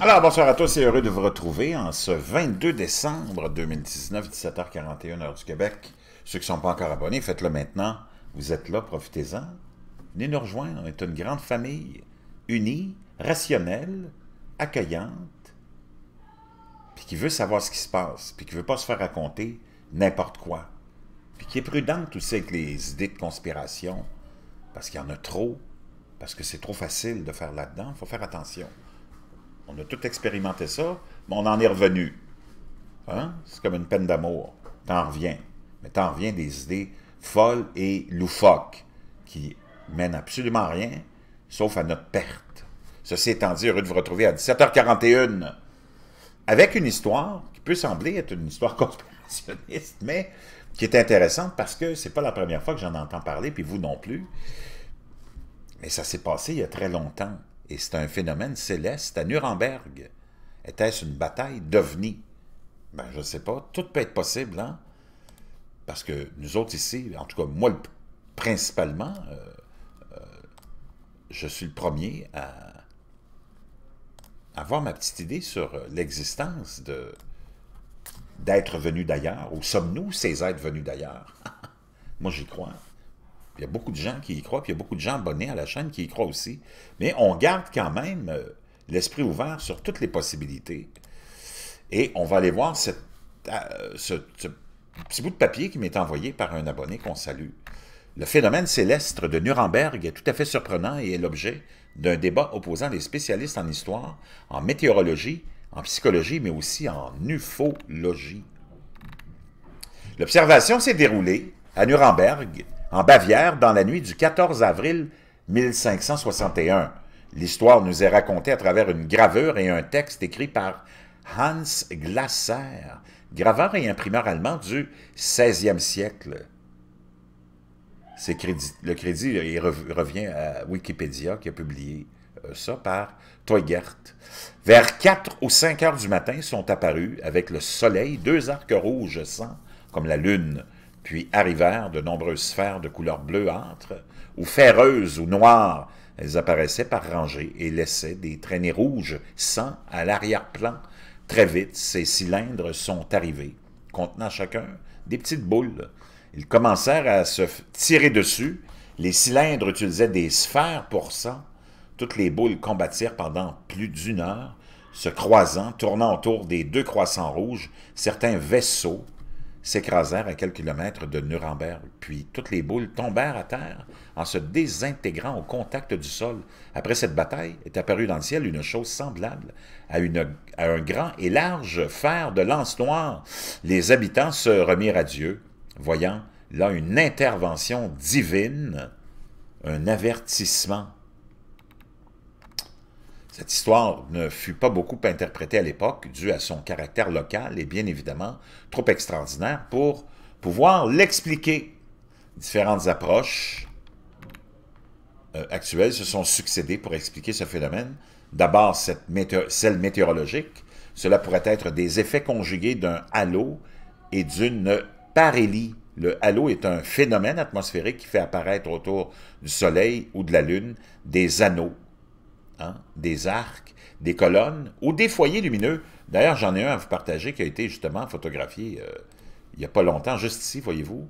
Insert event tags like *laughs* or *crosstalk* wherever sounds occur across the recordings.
Alors, bonsoir à tous et heureux de vous retrouver en ce 22 décembre 2019, 17h41 heure du Québec. Ceux qui ne sont pas encore abonnés, faites-le maintenant. Vous êtes là, profitez-en. Venez nous rejoindre, on est une grande famille, unie, rationnelle, accueillante, puis qui veut savoir ce qui se passe, puis qui ne veut pas se faire raconter n'importe quoi, puis qui est prudente aussi avec les idées de conspiration, parce qu'il y en a trop, parce que c'est trop facile de faire là-dedans, il faut faire attention on a tout expérimenté ça, mais on en est revenu. Hein? C'est comme une peine d'amour. T'en reviens. Mais t'en reviens des idées folles et loufoques qui mènent absolument à rien, sauf à notre perte. Ceci étant dit, heureux de vous retrouver à 17h41 avec une histoire qui peut sembler être une histoire *laughs* conspirationniste, mais qui est intéressante parce que c'est pas la première fois que j'en entends parler, puis vous non plus. Mais ça s'est passé il y a très longtemps et c'est un phénomène céleste, à Nuremberg, était-ce une bataille d'ovnis? Ben, je ne sais pas, tout peut être possible, hein? Parce que nous autres ici, en tout cas, moi principalement, euh, euh, je suis le premier à avoir ma petite idée sur euh, l'existence de d'êtres venus d'ailleurs, ou sommes-nous ces êtres venus d'ailleurs? *laughs* moi, j'y crois. Il y a beaucoup de gens qui y croient, puis il y a beaucoup de gens abonnés à la chaîne qui y croient aussi. Mais on garde quand même euh, l'esprit ouvert sur toutes les possibilités. Et on va aller voir euh, ce, ce, petit bout de papier qui m'est envoyé par un abonné qu'on salue. Le phénomène céleste de Nuremberg est tout à fait surprenant et est l'objet d'un débat opposant les spécialistes en histoire, en météorologie, en psychologie, mais aussi en ufologie. L'observation s'est déroulée à Nuremberg en Bavière dans la nuit du 14 avril 1561. L'histoire nous est racontée à travers une gravure et un texte écrit par Hans Glasser, graveur et imprimeur allemand du XVIe siècle. le crédit revient à Wikipédia qui a publié euh, ça par Teugert. Vers 4 ou 5 heures du matin sont apparus, avec le soleil, deux arcs rouges sans, comme la lune puis arrivèrent de nombreuses sphères de couleur bleuâtre, ou ferreuses ou noires. Elles apparaissaient par rangées et laissaient des traînées rouges sans à l'arrière-plan. Très vite, ces cylindres sont arrivés, contenant chacun des petites boules. Ils commencèrent à se tirer dessus. Les cylindres utilisaient des sphères pour ça. Toutes les boules combattirent pendant plus d'une heure, se croisant, tournant autour des deux croissants rouges, certains vaisseaux s'écrasèrent à quelques kilomètres de Nuremberg, puis toutes les boules tombèrent à terre en se désintégrant au contact du sol. Après cette bataille, est apparue dans le ciel une chose semblable à, une, un grand et large fer de lance noire. Les habitants se remirent à Dieu, voyant là une intervention divine, un avertissement cette histoire ne fut pas beaucoup interprétée à l'époque, due à son caractère local et bien évidemment trop extraordinaire pour pouvoir l'expliquer. Différentes approches euh, actuelles se sont succédées pour expliquer ce phénomène. D'abord, celle météorologique. Cela pourrait être des effets conjugués d'un halo et d'une parélie. Le halo est un phénomène atmosphérique qui fait apparaître autour du Soleil ou de la Lune des anneaux Hein, des arcs, des colonnes ou des foyers lumineux. D'ailleurs, j'en ai un à vous partager qui a été justement photographié euh, il n'y a pas longtemps, juste ici, voyez-vous,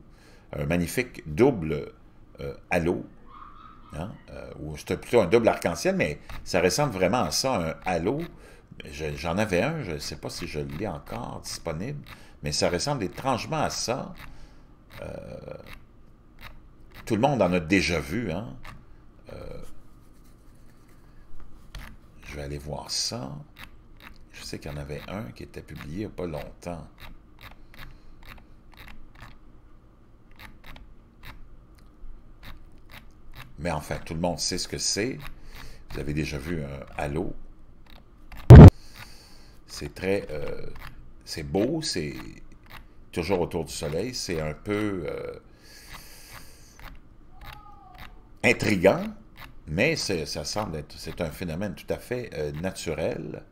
un magnifique double euh, halo. Hein, euh, plutôt un double arc-en-ciel, mais ça ressemble vraiment à ça, un halo. J'en avais un, je ne sais pas si je l'ai encore disponible, mais ça ressemble étrangement à ça. tout le monde en a déjà vu, hein? vais aller voir ça. Je sais qu'il y en avait un qui était publié il n'y a pas longtemps. Mais enfin, tout le monde sait ce que c'est. Vous avez déjà vu un halo. C'est très... Euh, c'est beau, c'est toujours autour du soleil. C'est un peu... intrigant. Euh, intriguant, mais ça semble être, c'est un phénomène tout à fait euh, naturel.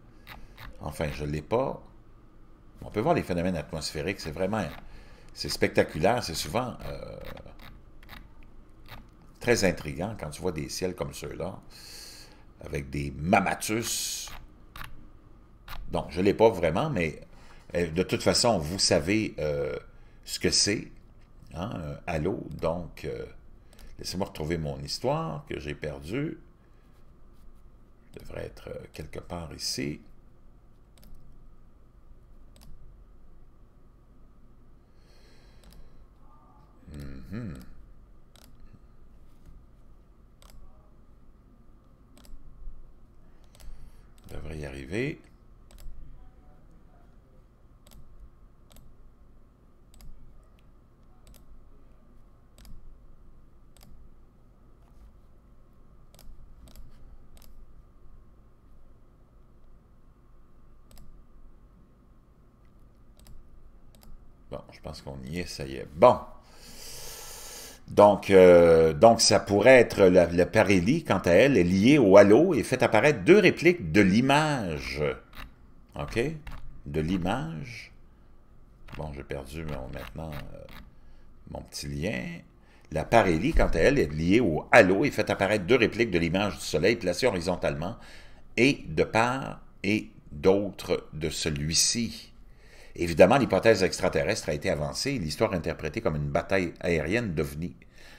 Enfin, je ne l'ai pas. On peut voir les phénomènes atmosphériques, c'est vraiment, c'est spectaculaire, c'est souvent euh, très intriguant quand tu vois des ciels comme ceux-là, avec des mamatus. Donc, je ne l'ai pas vraiment, mais euh, de toute façon, vous savez ce que c'est, hein, à l'eau, donc... Laissez-moi retrouver mon histoire que j'ai perdue. devrait être euh, quelque part ici. Mhm. devrait y arriver. je pense qu'on y est, ça y est. Bon. Donc, euh, donc ça pourrait être la, la parélie, quant à elle, est liée au halo et fait apparaître deux répliques de l'image. OK? De l'image. Bon, j'ai perdu maintenant euh, mon petit lien. La parélie, quant à elle, est liée au halo et fait apparaître deux répliques de l'image du Soleil placées horizontalement et de part et d'autre de celui-ci. Évidemment, l'hypothèse extraterrestre a été avancée et l'histoire interprétée comme une bataille aérienne devenue.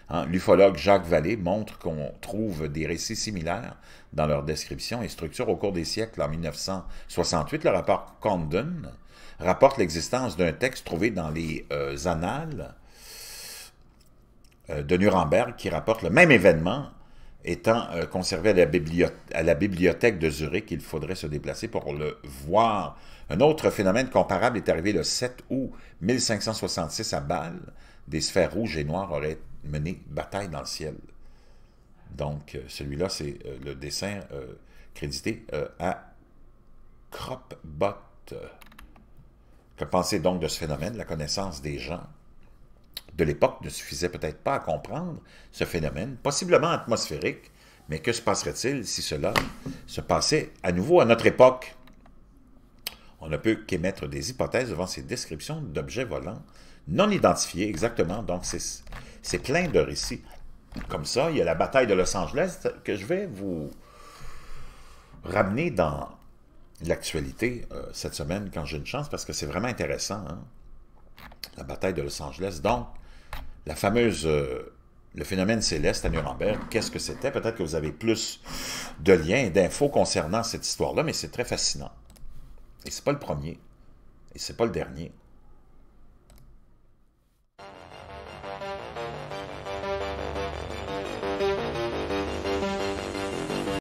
Hein, l'ufologue Jacques Vallée montre qu'on trouve des récits similaires dans leurs descriptions et structures au cours des siècles. En 1968, le rapport Condon rapporte l'existence d'un texte trouvé dans les euh, annales euh, de Nuremberg qui rapporte le même événement étant euh, conservé à la, bibliothèque de Zurich, il faudrait se déplacer pour le voir. Un autre phénomène comparable est arrivé le 7 août 1566 à Bâle. Des sphères rouges et noires auraient mené bataille dans le ciel. Donc, euh, celui-là, c'est euh, le dessin crédité à Cropbot. Que pensez donc de ce phénomène, la connaissance des gens de l'époque ne suffisait peut-être pas à comprendre ce phénomène, possiblement atmosphérique, mais que se passerait-il si cela se passait à nouveau à notre époque? On ne peut qu'émettre des hypothèses devant ces descriptions d'objets volants non identifiés exactement, donc c'est plein de récits. Comme ça, il y a la bataille de Los Angeles que je vais vous ramener dans l'actualité euh, cette semaine quand j'ai une chance, parce que c'est vraiment intéressant. Hein? la bataille de Los Angeles. Donc, la fameuse, euh, le phénomène céleste à Nuremberg, qu'est-ce que c'était? Peut-être que vous avez plus de liens et d'infos concernant cette histoire-là, mais c'est très fascinant. Et n'est pas le premier, et c'est pas le dernier.